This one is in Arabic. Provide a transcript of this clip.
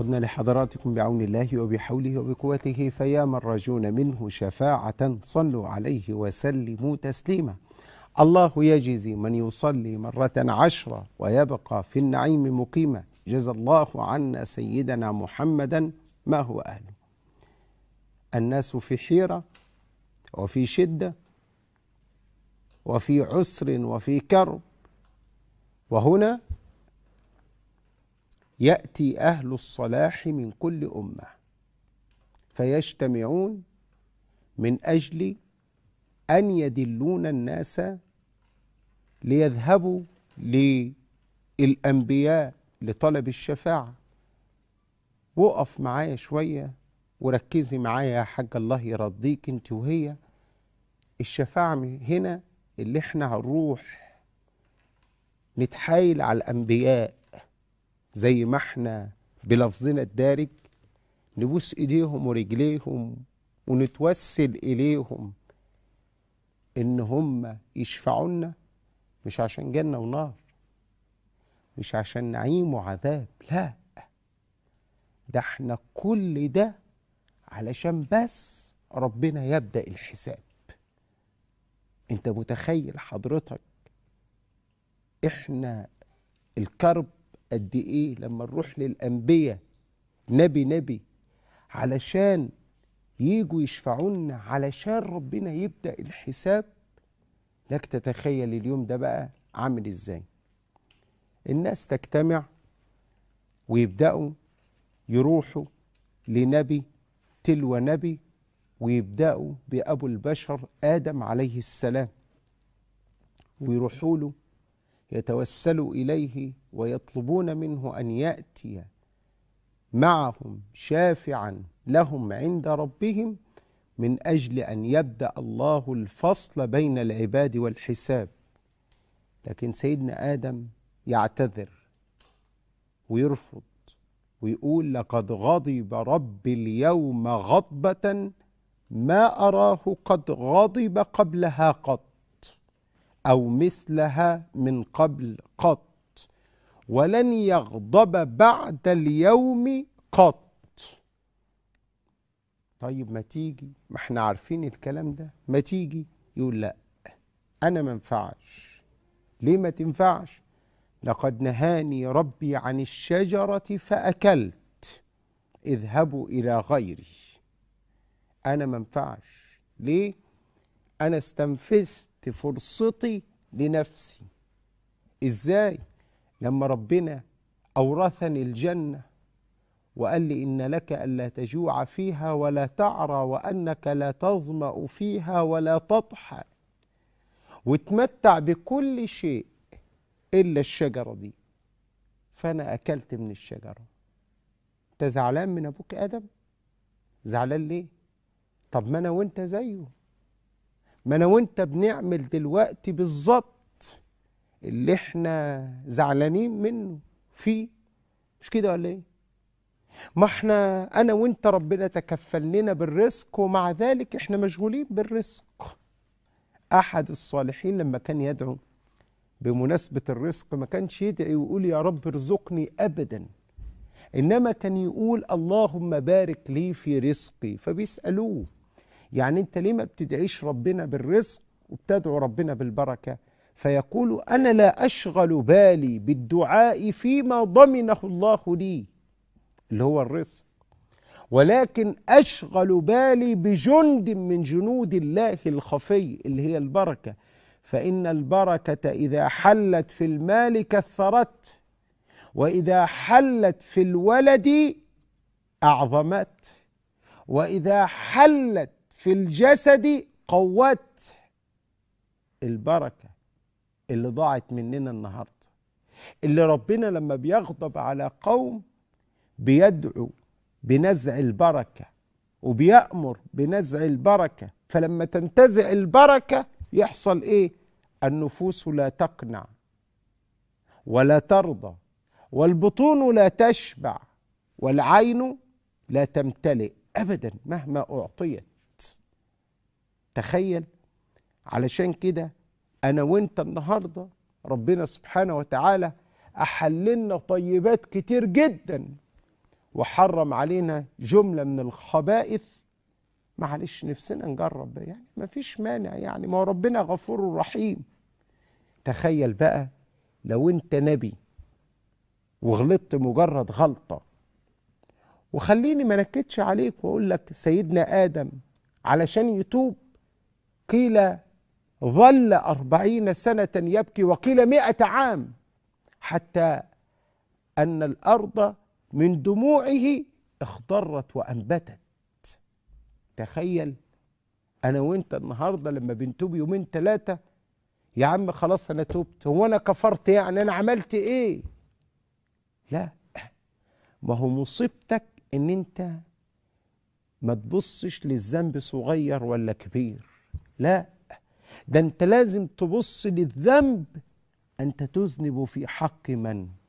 عدنا لحضراتكم بعون الله وبحوله وبقوته فيا من رجون منه شفاعة صلوا عليه وسلموا تسليما الله يجزي من يصلي مرة عشرة ويبقى في النعيم مقيما جزى الله عنا سيدنا محمدا ما هو أهله الناس في حيرة وفي شدة وفي عسر وفي كرب وهنا يأتي أهل الصلاح من كل أمة فيجتمعون من أجل أن يدلون الناس ليذهبوا للأنبياء لطلب الشفاعة وقف معايا شوية وركزي معايا يا حاج الله يرضيك انت وهي الشفاعة هنا اللي احنا هنروح نتحايل على الأنبياء زي ما احنا بلفظنا الدارج نبوس ايديهم ورجليهم ونتوسل اليهم ان هم يشفعوا لنا مش عشان جنه ونار مش عشان نعيم وعذاب لا ده احنا كل ده علشان بس ربنا يبدا الحساب انت متخيل حضرتك احنا الكرب قد ايه لما نروح للانبياء نبي نبي علشان يجوا يشفعونا علشان ربنا يبدا الحساب لك تتخيل اليوم ده بقى عامل ازاي الناس تجتمع ويبداوا يروحوا لنبي تلو نبي ويبداوا بابو البشر ادم عليه السلام ويروحوا له يتوسل إليه ويطلبون منه أن يأتي معهم شافعا لهم عند ربهم من أجل أن يبدأ الله الفصل بين العباد والحساب لكن سيدنا آدم يعتذر ويرفض ويقول لقد غضب ربي اليوم غضبة ما أراه قد غضب قبلها قط أو مثلها من قبل قط ولن يغضب بعد اليوم قط طيب ما تيجي ما احنا عارفين الكلام ده ما تيجي يقول لا أنا ما ينفعش ليه ما تنفعش لقد نهاني ربي عن الشجرة فأكلت اذهبوا إلى غيري أنا ما ينفعش ليه أنا استنفذت فرصتي لنفسي ازاي لما ربنا اورثني الجنه وقال لي ان لك الا تجوع فيها ولا تعرى وانك لا تظما فيها ولا تضحى وتمتع بكل شيء الا الشجره دي فانا اكلت من الشجره انت زعلان من ابوك ادم زعلان ليه طب ما انا وانت زيه ما انا وانت بنعمل دلوقتي بالظبط اللي احنا زعلانين منه فيه مش كده ولا ايه ما احنا انا وانت ربنا تكفل لنا بالرزق ومع ذلك احنا مشغولين بالرزق احد الصالحين لما كان يدعو بمناسبة الرزق ما كانش يدعي ويقول يا رب ارزقني أبدا إنما كان يقول اللهم بارك لي في رزقي فبيسألوه يعني انت ليه ما بتدعيش ربنا بالرزق وبتدعو ربنا بالبركه فيقول انا لا اشغل بالي بالدعاء فيما ضمنه الله لي اللي هو الرزق ولكن اشغل بالي بجند من جنود الله الخفي اللي هي البركه فان البركه اذا حلت في المال كثرت واذا حلت في الولد اعظمت واذا حلت في الجسد قوت البركة اللي ضاعت مننا النهاردة اللي ربنا لما بيغضب على قوم بيدعو بنزع البركة وبيأمر بنزع البركة فلما تنتزع البركة يحصل إيه؟ النفوس لا تقنع ولا ترضى والبطون لا تشبع والعين لا تمتلئ أبدا مهما أعطيت تخيل علشان كده انا وانت النهارده ربنا سبحانه وتعالى احللنا طيبات كتير جدا وحرم علينا جمله من الخبائث معلش نفسنا نجرب يعني مفيش مانع يعني ما ربنا غفور رحيم تخيل بقى لو انت نبي وغلطت مجرد غلطه وخليني ما نكدش عليك واقول لك سيدنا ادم علشان يتوب قيل ظل أربعين سنة يبكي وقيل مئة عام حتى أن الأرض من دموعه اخضرت وأنبتت تخيل أنا وأنت النهاردة لما بنتوب يومين ثلاثة يا عم خلاص أنا تبت هو أنا كفرت يعني أنا عملت إيه لا ما هو مصيبتك إن أنت ما تبصش للذنب صغير ولا كبير لا ده انت لازم تبص للذنب انت تذنب في حق من